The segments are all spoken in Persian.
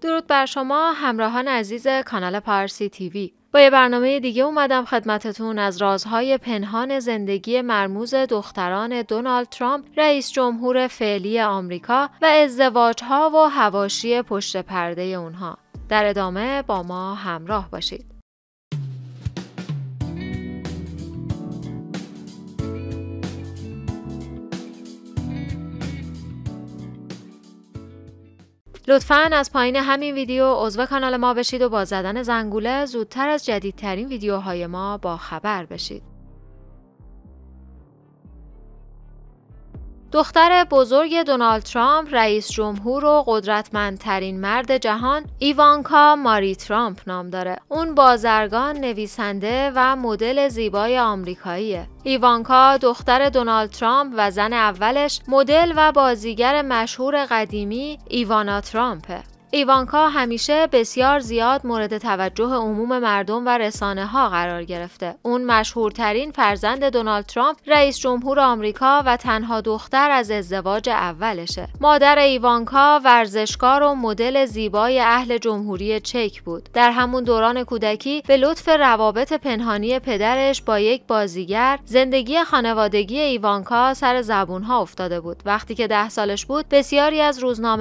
درود بر شما همراهان عزیز کانال پارسی تیوی با یه برنامه دیگه اومدم خدمتتون از رازهای پنهان زندگی مرموز دختران دونالد ترامپ رئیس جمهور فعلی آمریکا و ازدواجها و هواشی پشت پرده اونها در ادامه با ما همراه باشید لطفا از پایین همین ویدیو عضو کانال ما بشید و با زدن زنگوله زودتر از جدیدترین ویدیوهای ما با خبر بشید. دختر بزرگ دونالد ترامپ رئیس جمهور و قدرتمندترین مرد جهان ایوانکا ماری ترامپ نام داره اون بازرگان نویسنده و مدل زیبای آمریکاییه ایوانکا دختر دونالد ترامپ و زن اولش مدل و بازیگر مشهور قدیمی ایوانا ترامپه ایوانکا همیشه بسیار زیاد مورد توجه عموم مردم و رسانه ها قرار گرفته. اون مشهورترین فرزند دونالد ترامپ، رئیس جمهور آمریکا و تنها دختر از ازدواج اولشه. مادر ایوانکا ورزشکار و مدل زیبای اهل جمهوری چک بود. در همون دوران کودکی به لطف روابط پنهانی پدرش با یک بازیگر، زندگی خانوادگی ایوانکا سر زبون ها افتاده بود. وقتی که ده سالش بود، بسیاری از روزنامه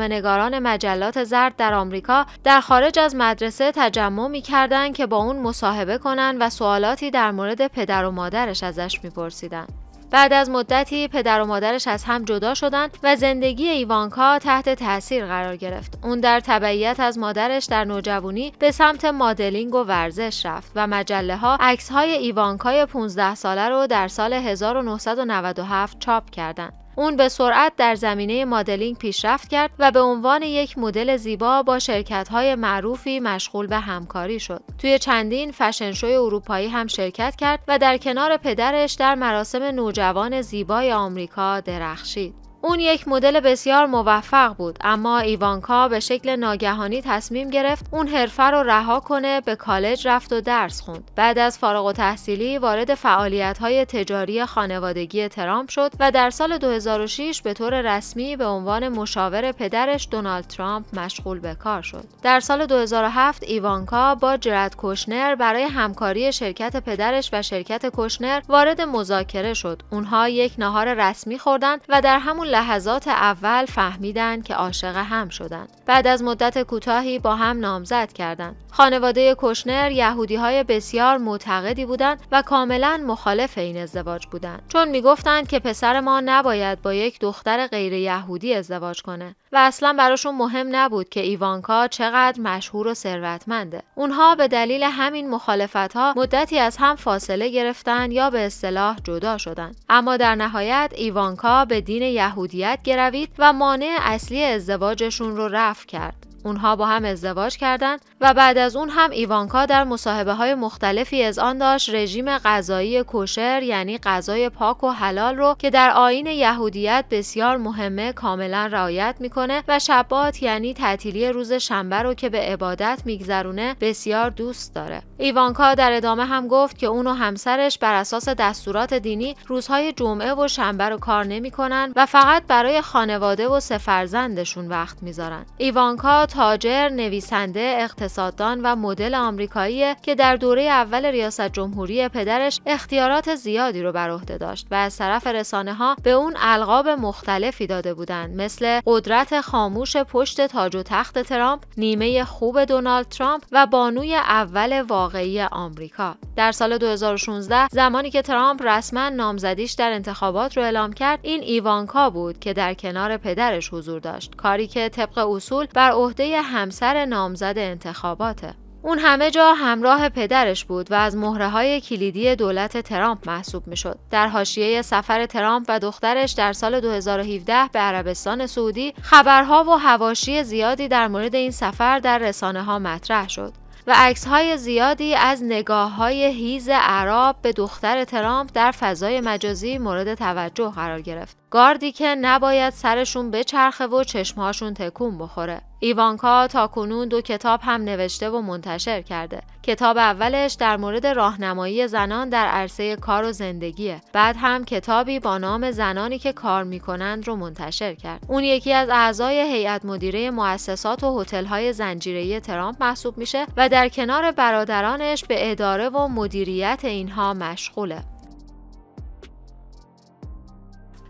مجلات زرد در آمریکا در خارج از مدرسه تجمع کردن که با اون مصاحبه کنن و سوالاتی در مورد پدر و مادرش ازش پرسیدن. بعد از مدتی پدر و مادرش از هم جدا شدند و زندگی ایوانکا تحت تاثیر قرار گرفت. اون در تبعیت از مادرش در نوجوانی به سمت مادلینگ و ورزش رفت و مجله ها عکس های ایوانکای 15 ساله رو در سال 1997 چاپ کردند. اون به سرعت در زمینه مدلینگ پیشرفت کرد و به عنوان یک مدل زیبا با شرکت‌های معروفی مشغول به همکاری شد. توی چندین فشن اروپایی هم شرکت کرد و در کنار پدرش در مراسم نوجوان زیبای آمریکا درخشید. اون یک مدل بسیار موفق بود اما ایوانکا به شکل ناگهانی تصمیم گرفت اون حرفه رو رها کنه به کالج رفت و درس خوند بعد از فارغ و تحصیلی وارد فعالیت های تجاری خانوادگی ترامپ شد و در سال 2006 به طور رسمی به عنوان مشاور پدرش دونالد ترامپ مشغول به کار شد در سال 2007 ایوانکا با جرد کوشنر برای همکاری شرکت پدرش و شرکت کوشنر وارد مذاکره شد اونها یک ناهار رسمی خوردند و در لحظات اول فهمیدن که عاشق هم شدند بعد از مدت کوتاهی با هم نامزد کردند. خانواده کشنر یهودی های بسیار معتقدی بودند و کاملا مخالف این ازدواج بودند. چون میگفتند که پسر ما نباید با یک دختر غیر یهودی ازدواج کنه و اصلا براشون مهم نبود که ایوانکا چقدر مشهور و ثروتمنده. اونها به دلیل همین مخالفت ها مدتی از هم فاصله گرفتن یا به اصطلاح جدا شدند. اما در نهایت ایوانکا به دین یهودی یهودیت گروید و مانع اصلی ازدواجشون رو رفع کرد. اونها با هم ازدواج کردند و بعد از اون هم ایوانکا در مصاحبه های مختلفی از آن داشت رژیم غذایی کوشر یعنی غذای پاک و حلال رو که در آین یهودیت بسیار مهمه کاملا رعایت میکنه و شبات یعنی تعطیلی روز شنبه رو که به عبادت میگذرونه بسیار دوست داره ایوانکا در ادامه هم گفت که اون و همسرش بر اساس دستورات دینی روزهای جمعه و شنبه رو کار نمیکنن و فقط برای خانواده و سه وقت میذارن ایوانکا تاجر، نویسنده، اقتصاددان و مدل آمریکایی که در دوره اول ریاست جمهوری پدرش اختیارات زیادی رو بر عهده داشت و از طرف رسانه ها به اون القاب مختلفی داده بودند مثل قدرت خاموش پشت تاج و تخت ترامپ، نیمه خوب دونالد ترامپ و بانوی اول واقعی آمریکا. در سال 2016 زمانی که ترامپ رسما نامزدیش در انتخابات رو اعلام کرد، این ایوانکا بود که در کنار پدرش حضور داشت. کاری که طبق اصول بر عهده همسر نامزد انتخاباته. اون همه جا همراه پدرش بود و از مهره های کلیدی دولت ترامپ محسوب می شد. در حاشیه سفر ترامپ و دخترش در سال 2017 به عربستان سعودی خبرها و هواشی زیادی در مورد این سفر در رسانه ها مطرح شد. و عکس های زیادی از نگاه های هیز عرب به دختر ترامپ در فضای مجازی مورد توجه قرار گرفت. گاردی که نباید سرشون چرخه و چشمهاشون تکون بخوره. ایوانکا تا کنون دو کتاب هم نوشته و منتشر کرده. کتاب اولش در مورد راهنمایی زنان در عرصه کار و زندگیه. بعد هم کتابی با نام زنانی که کار میکنند رو منتشر کرد. اون یکی از اعضای هیئت مدیره مؤسسات و هتل‌های زنجیره‌ای ترامپ محسوب میشه و در کنار برادرانش به اداره و مدیریت اینها مشغوله.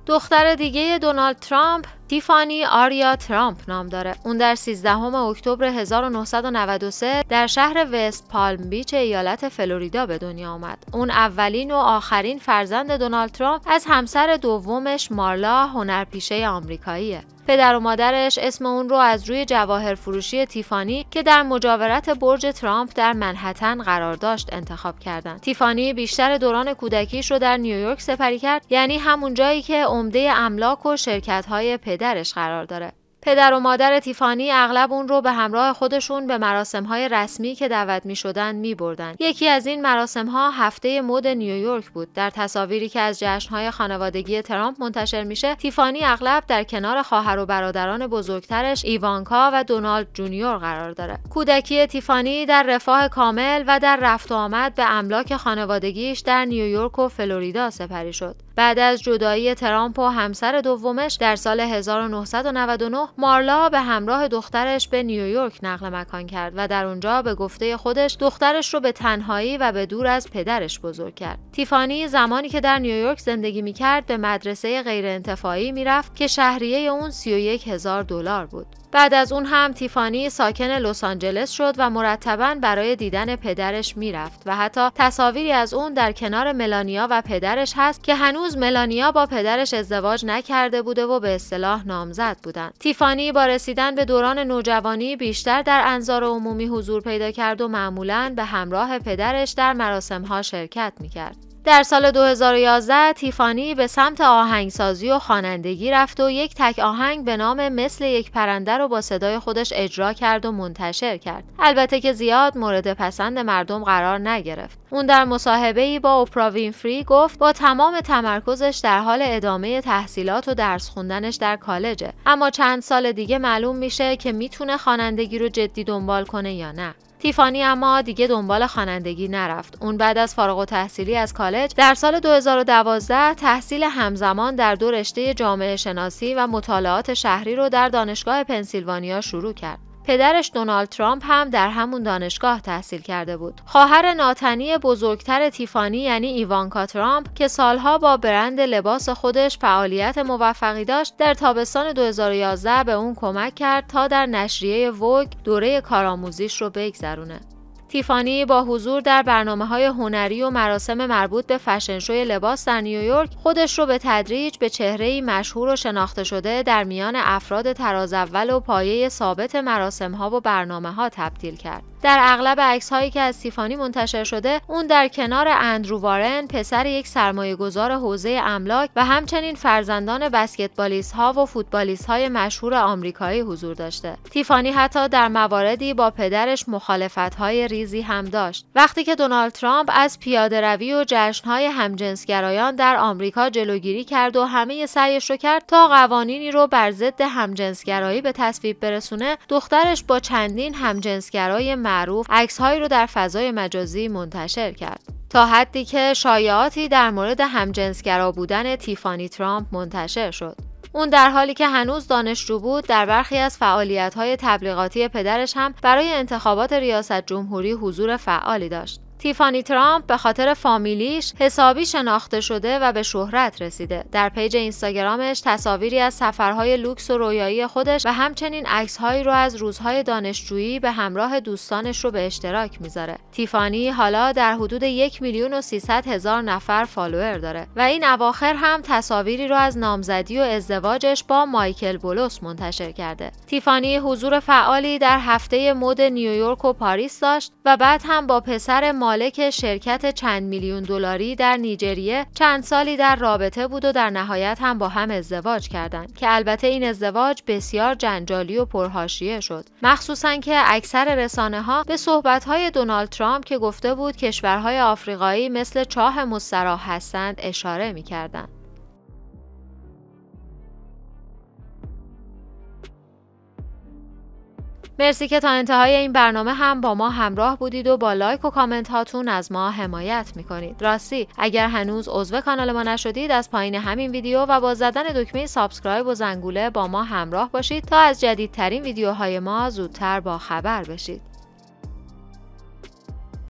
دختر دیگه دونالد ترامپ تیفانی آریا ترامپ نام داره. اون در 13 اکتبر 1993 در شهر وست پالم بیچ ایالت فلوریدا به دنیا آمد. اون اولین و آخرین فرزند دونالد ترامپ از همسر دومش مارلا هنرپیشه آمریکاییه. پدر و مادرش اسم اون رو از روی جواهر فروشی تیفانی که در مجاورت برج ترامپ در منحتن قرار داشت انتخاب کردند. تیفانی بیشتر دوران کودکیش رو در نیویورک سپری کرد یعنی همون جایی که عمده املاک و شرکت های پدرش قرار داره. پدر و مادر تیفانی اغلب اون رو به همراه خودشون به مراسم های رسمی که دعوت می شدن می بردن. یکی از این مراسم ها هفته مد نیویورک بود. در تصاویری که از جشن های خانوادگی ترامپ منتشر میشه، تیفانی اغلب در کنار خواهر و برادران بزرگترش ایوانکا و دونالد جونیور قرار داره. کودکی تیفانی در رفاه کامل و در رفت و آمد به املاک خانوادگیش در نیویورک و فلوریدا سپری شد. بعد از جدایی ترامپ و همسر دومش در سال 1999 مارلا به همراه دخترش به نیویورک نقل مکان کرد و در اونجا به گفته خودش دخترش رو به تنهایی و به دور از پدرش بزرگ کرد. تیفانی زمانی که در نیویورک زندگی می کرد به مدرسه غیرانتفاعی میرفت که شهریه اون 31 هزار دلار بود. بعد از اون هم تیفانی ساکن لس آنجلس شد و مرتبا برای دیدن پدرش میرفت و حتی تصاویری از اون در کنار ملانیا و پدرش هست که هنوز ملانیا با پدرش ازدواج نکرده بوده و به اصطلاح نامزد بودند. تیفانی با رسیدن به دوران نوجوانی بیشتر در انظار عمومی حضور پیدا کرد و معمولا به همراه پدرش در مراسم ها شرکت میکرد. در سال 2011 تیفانی به سمت آهنگسازی و خوانندگی رفت و یک تک آهنگ به نام مثل یک پرنده رو با صدای خودش اجرا کرد و منتشر کرد. البته که زیاد مورد پسند مردم قرار نگرفت. اون در مصاحبه ای با اوپرا وینفری گفت با تمام تمرکزش در حال ادامه تحصیلات و درس خوندنش در کالجه. اما چند سال دیگه معلوم میشه که میتونه خوانندگی رو جدی دنبال کنه یا نه. تیفانی اما دیگه دنبال خوانندگی نرفت. اون بعد از فارغ و تحصیلی از کالج در سال 2012 تحصیل همزمان در دو رشته جامعه شناسی و مطالعات شهری رو در دانشگاه پنسیلوانیا شروع کرد. پدرش دونالد ترامپ هم در همون دانشگاه تحصیل کرده بود. خواهر ناتنی بزرگتر تیفانی یعنی ایوانکا ترامپ که سالها با برند لباس خودش فعالیت موفقی داشت، در تابستان 2011 به اون کمک کرد تا در نشریه ووگ دوره کارآموزیش رو بگذرونه. تیفانی با حضور در برنامه های هنری و مراسم مربوط به فشنشوی لباس در نیویورک خودش رو به تدریج به چهرهی مشهور و شناخته شده در میان افراد تراز اول و پایه ثابت مراسم ها و برنامه ها تبدیل کرد. در اغلب عکس هایی که از تیفانی منتشر شده اون در کنار اندرو وارن پسر یک سرمایه گذار حوزه املاک و همچنین فرزندان بسکتبالیست ها و فوتبالیست های مشهور آمریکایی حضور داشته تیفانی حتی در مواردی با پدرش مخالفت های ریزی هم داشت وقتی که دونالد ترامپ از پیاده روی و جشن های همجنسگرایان در آمریکا جلوگیری کرد و همه سعیش رو کرد تا قوانینی رو بر ضد همجنسگرایی به تصویب برسونه دخترش با چندین همجنسگرای معروف عکسهایی رو در فضای مجازی منتشر کرد تا حدی که شایعاتی در مورد همجنسگرا بودن تیفانی ترامپ منتشر شد اون در حالی که هنوز دانشجو بود در برخی از فعالیت‌های تبلیغاتی پدرش هم برای انتخابات ریاست جمهوری حضور فعالی داشت تیفانی ترامپ به خاطر فامیلیش حسابی شناخته شده و به شهرت رسیده. در پیج اینستاگرامش تصاویری از سفرهای لوکس و رویایی خودش و همچنین عکسهایی رو از روزهای دانشجویی به همراه دوستانش رو به اشتراک میذاره. تیفانی حالا در حدود یک میلیون و سیصد هزار نفر فالوور داره و این اواخر هم تصاویری رو از نامزدی و ازدواجش با مایکل بولوس منتشر کرده. تیفانی حضور فعالی در هفته مد نیویورک و پاریس داشت و بعد هم با پسر مالک شرکت چند میلیون دلاری در نیجریه چند سالی در رابطه بود و در نهایت هم با هم ازدواج کردند که البته این ازدواج بسیار جنجالی و پرهاشیه شد مخصوصا که اکثر رسانه ها به صحبت های دونالد ترامپ که گفته بود کشورهای آفریقایی مثل چاه مستراح هستند اشاره می مرسی که تا انتهای این برنامه هم با ما همراه بودید و با لایک و کامنت هاتون از ما حمایت میکنید راستی اگر هنوز عضو کانال ما نشدید از پایین همین ویدیو و با زدن دکمه سابسکرایب و زنگوله با ما همراه باشید تا از جدیدترین ویدیوهای ما زودتر با خبر بشید